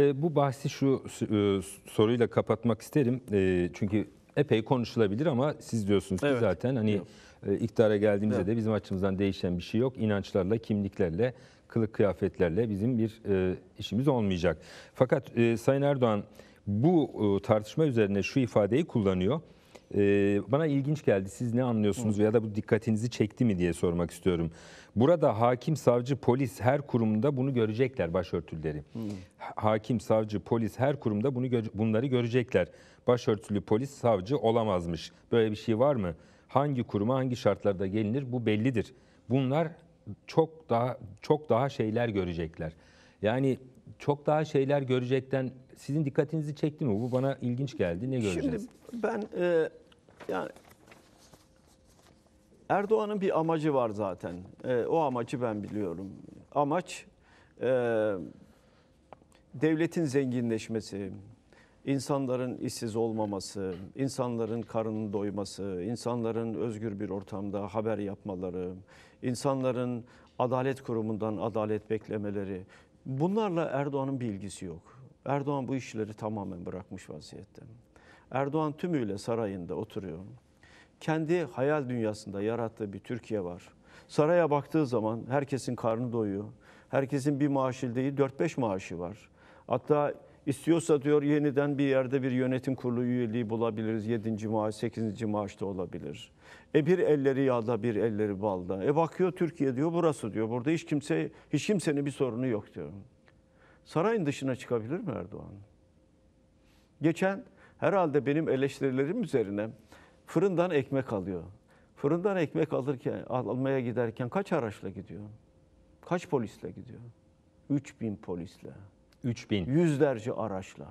E, bu bahsi şu e, soruyla kapatmak isterim. E, çünkü epey konuşulabilir ama siz diyorsunuz ki evet. zaten hani e, iktidara geldiğimizde evet. de bizim açımızdan değişen bir şey yok. İnançlarla, kimliklerle, kılık kıyafetlerle bizim bir e, işimiz olmayacak. Fakat e, Sayın Erdoğan bu e, tartışma üzerine şu ifadeyi kullanıyor. Ee, bana ilginç geldi. Siz ne anlıyorsunuz veya da bu dikkatinizi çekti mi diye sormak istiyorum. Burada hakim, savcı, polis her kurumda bunu görecekler başörtüleri. Hakim, savcı, polis her kurumda bunu bunları görecekler. Başörtülü polis, savcı olamazmış. Böyle bir şey var mı? Hangi kuruma hangi şartlarda gelinir bu bellidir. Bunlar çok daha çok daha şeyler görecekler. Yani çok daha şeyler görecekten sizin dikkatinizi çekti mi? Bu bana ilginç geldi. Ne göreceğiz? Şimdi ben e, yani Erdoğan'ın bir amacı var zaten. E, o amacı ben biliyorum. Amaç e, devletin zenginleşmesi, insanların işsiz olmaması, insanların karının doyması, insanların özgür bir ortamda haber yapmaları, insanların adalet kurumundan adalet beklemeleri. Bunlarla Erdoğan'ın bir ilgisi yok. Erdoğan bu işleri tamamen bırakmış vaziyette. Erdoğan tümüyle sarayında oturuyor. Kendi hayal dünyasında yarattığı bir Türkiye var. Saraya baktığı zaman herkesin karnı doyuyor. Herkesin bir maaşı değil 4-5 maaşı var. Hatta istiyorsa diyor yeniden bir yerde bir yönetim kurulu üyeliği bulabiliriz. 7. maaş, 8. maaş da olabilir. E bir elleri yağda, bir elleri balda. E bakıyor Türkiye diyor burası diyor. Burada hiç kimse hiç kimsenin bir sorunu yok diyor sarayın dışına çıkabilir mi Erdoğan? Geçen herhalde benim eleştirilerim üzerine fırından ekmek alıyor. Fırından ekmek alırken, almaya giderken kaç araçla gidiyor? Kaç polisle gidiyor? 3000 polisle. 3000. Yüzlerce araçla.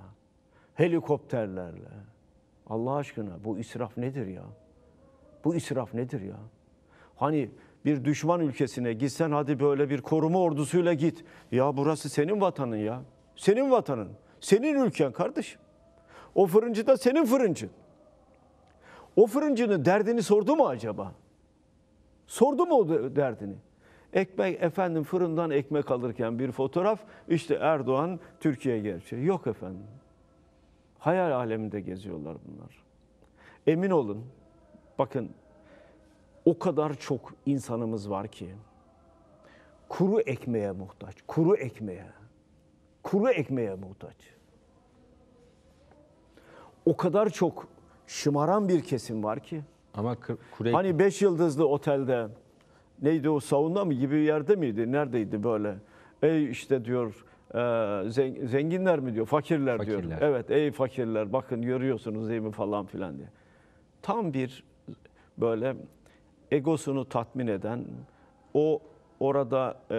Helikopterlerle. Allah aşkına bu israf nedir ya? Bu israf nedir ya? Hani bir düşman ülkesine gitsen hadi böyle bir koruma ordusuyla git. Ya burası senin vatanın ya. Senin vatanın. Senin ülken kardeşim. O fırıncı da senin fırıncın. O fırıncının derdini sordu mu acaba? Sordu mu o derdini? Ekmek efendim fırından ekmek alırken bir fotoğraf işte Erdoğan Türkiye gerçeği. Yok efendim. Hayal aleminde geziyorlar bunlar. Emin olun. Bakın o kadar çok insanımız var ki kuru ekmeğe muhtaç. Kuru ekmeğe. Kuru ekmeğe muhtaç. O kadar çok şımaran bir kesim var ki. Ama kuru Hani beş yıldızlı otelde neydi o sauna mı gibi bir yerde miydi? Neredeydi böyle? Ey işte diyor e, zenginler mi diyor, fakirler, fakirler diyor. Evet ey fakirler bakın görüyorsunuz değil mi falan filan diye. Tam bir böyle egosunu tatmin eden, o orada e,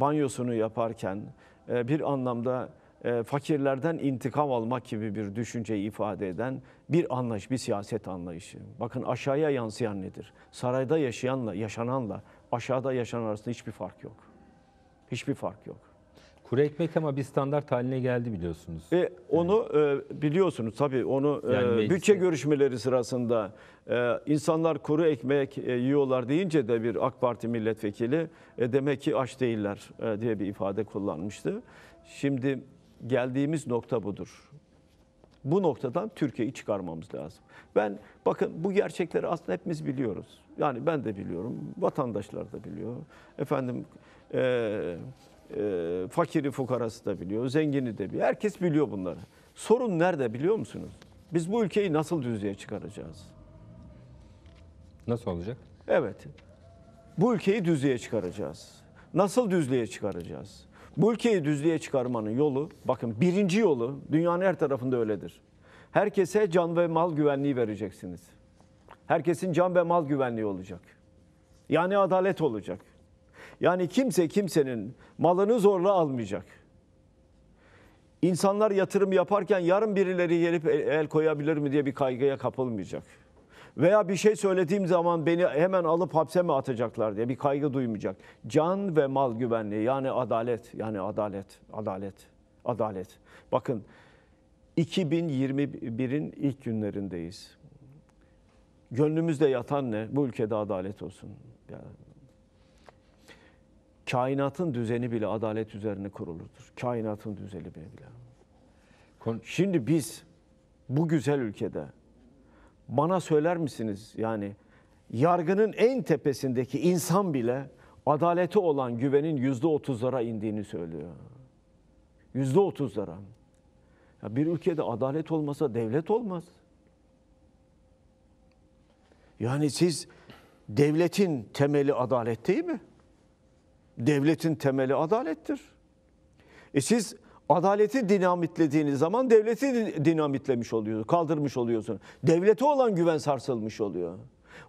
banyosunu yaparken e, bir anlamda e, fakirlerden intikam almak gibi bir düşünceyi ifade eden bir anlayış, bir siyaset anlayışı. Bakın aşağıya yansıyan nedir? Sarayda yaşayanla, yaşananla aşağıda yaşanan arasında hiçbir fark yok. Hiçbir fark yok. Kuru ekmek ama bir standart haline geldi biliyorsunuz. E, onu e, biliyorsunuz tabii onu e, Yani mecliste- bütçe görüşmeleri sırasında e, insanlar kuru ekmek e, yiyorlar deyince de bir AK Parti milletvekili e, demek ki aç değiller e, diye bir ifade kullanmıştı. Şimdi geldiğimiz nokta budur. Bu noktadan Türkiye'yi çıkarmamız lazım. Ben bakın bu gerçekleri aslında hepimiz biliyoruz. Yani ben de biliyorum, vatandaşlar da biliyor. Efendim e, e, fakiri fukarası da biliyor, zengini de biliyor. Herkes biliyor bunları. Sorun nerede biliyor musunuz? Biz bu ülkeyi nasıl düzlüğe çıkaracağız? Nasıl olacak? Evet. Bu ülkeyi düzlüğe çıkaracağız. Nasıl düzlüğe çıkaracağız? Bu ülkeyi düzlüğe çıkarmanın yolu, bakın birinci yolu dünyanın her tarafında öyledir. Herkese can ve mal güvenliği vereceksiniz. Herkesin can ve mal güvenliği olacak. Yani adalet olacak. Yani kimse kimsenin malını zorla almayacak. İnsanlar yatırım yaparken yarın birileri gelip el koyabilir mi diye bir kaygıya kapılmayacak. Veya bir şey söylediğim zaman beni hemen alıp hapse mi atacaklar diye bir kaygı duymayacak. Can ve mal güvenliği yani adalet, yani adalet, adalet, adalet. Bakın 2021'in ilk günlerindeyiz. Gönlümüzde yatan ne? Bu ülkede adalet olsun. Yani kainatın düzeni bile adalet üzerine kurulurdur. Kainatın düzeni bile bile. Şimdi biz bu güzel ülkede bana söyler misiniz yani yargının en tepesindeki insan bile adaleti olan güvenin yüzde otuzlara indiğini söylüyor. Yüzde otuzlara. Ya bir ülkede adalet olmasa devlet olmaz. Yani siz devletin temeli adalet değil mi? Devletin temeli adalettir. E siz adaleti dinamitlediğiniz zaman devleti dinamitlemiş oluyorsunuz, kaldırmış oluyorsunuz. Devlete olan güven sarsılmış oluyor.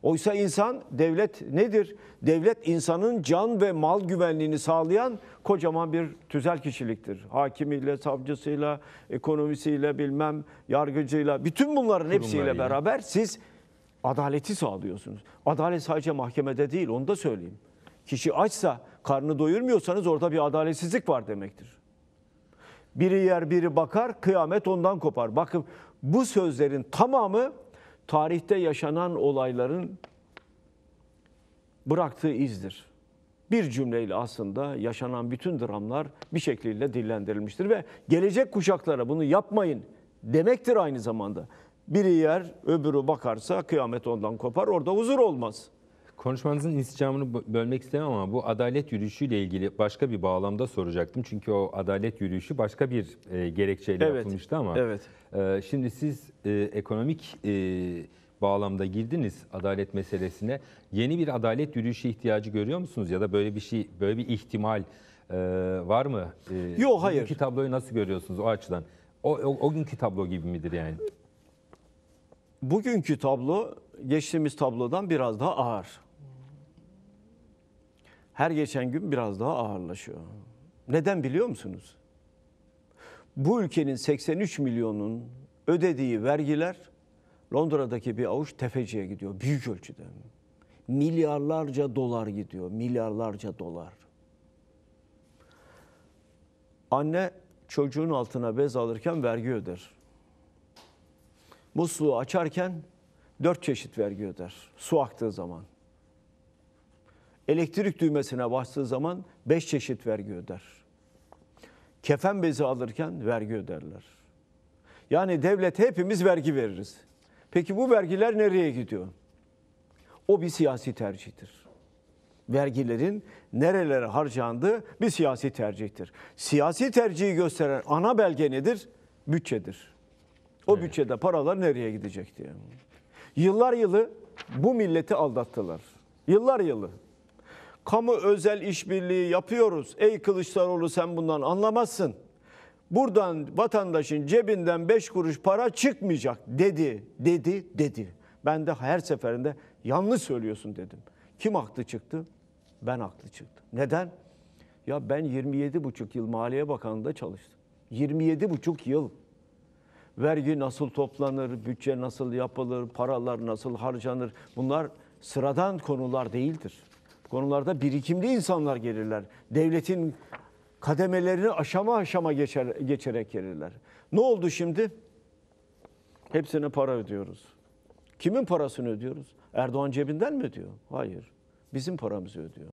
Oysa insan devlet nedir? Devlet insanın can ve mal güvenliğini sağlayan kocaman bir tüzel kişiliktir. Hakimiyle, savcısıyla, ekonomisiyle, bilmem yargıcıyla, bütün bunların hepsiyle beraber siz adaleti sağlıyorsunuz. Adalet sadece mahkemede değil, onu da söyleyeyim. Kişi açsa karnı doyurmuyorsanız orada bir adaletsizlik var demektir. Biri yer biri bakar, kıyamet ondan kopar. Bakın bu sözlerin tamamı tarihte yaşanan olayların bıraktığı izdir. Bir cümleyle aslında yaşanan bütün dramlar bir şekilde dillendirilmiştir ve gelecek kuşaklara bunu yapmayın demektir aynı zamanda. Biri yer, öbürü bakarsa kıyamet ondan kopar, orada huzur olmaz.'' Konuşmanızın insicamını bölmek istemem ama bu adalet yürüyüşüyle ilgili başka bir bağlamda soracaktım. Çünkü o adalet yürüyüşü başka bir e, gerekçeyle evet. yapılmıştı ama. Evet. E, şimdi siz e, ekonomik e, bağlamda girdiniz adalet meselesine. Yeni bir adalet yürüyüşü ihtiyacı görüyor musunuz ya da böyle bir şey, böyle bir ihtimal e, var mı? E, Yok hayır. Bu tabloyu nasıl görüyorsunuz o açıdan? O, o, o günkü tablo gibi midir yani? Bugünkü tablo geçtiğimiz tablodan biraz daha ağır her geçen gün biraz daha ağırlaşıyor. Neden biliyor musunuz? Bu ülkenin 83 milyonun ödediği vergiler Londra'daki bir avuç tefeciye gidiyor büyük ölçüde. Milyarlarca dolar gidiyor, milyarlarca dolar. Anne çocuğun altına bez alırken vergi öder. Musluğu açarken dört çeşit vergi öder su aktığı zaman elektrik düğmesine bastığı zaman beş çeşit vergi öder. Kefen bezi alırken vergi öderler. Yani devlet hepimiz vergi veririz. Peki bu vergiler nereye gidiyor? O bir siyasi tercihtir. Vergilerin nerelere harcandığı bir siyasi tercihtir. Siyasi tercihi gösteren ana belge nedir? Bütçedir. O evet. bütçede paralar nereye gidecek diye. Yıllar yılı bu milleti aldattılar. Yıllar yılı kamu özel işbirliği yapıyoruz. Ey Kılıçdaroğlu sen bundan anlamazsın. Buradan vatandaşın cebinden 5 kuruş para çıkmayacak dedi, dedi, dedi. Ben de her seferinde yanlış söylüyorsun dedim. Kim haklı çıktı? Ben haklı çıktım. Neden? Ya ben 27,5 yıl Maliye Bakanlığı'nda çalıştım. 27,5 yıl. Vergi nasıl toplanır, bütçe nasıl yapılır, paralar nasıl harcanır bunlar sıradan konular değildir konularda birikimli insanlar gelirler. Devletin kademelerini aşama aşama geçer, geçerek gelirler. Ne oldu şimdi? Hepsine para ödüyoruz. Kimin parasını ödüyoruz? Erdoğan cebinden mi ödüyor? Hayır. Bizim paramızı ödüyor.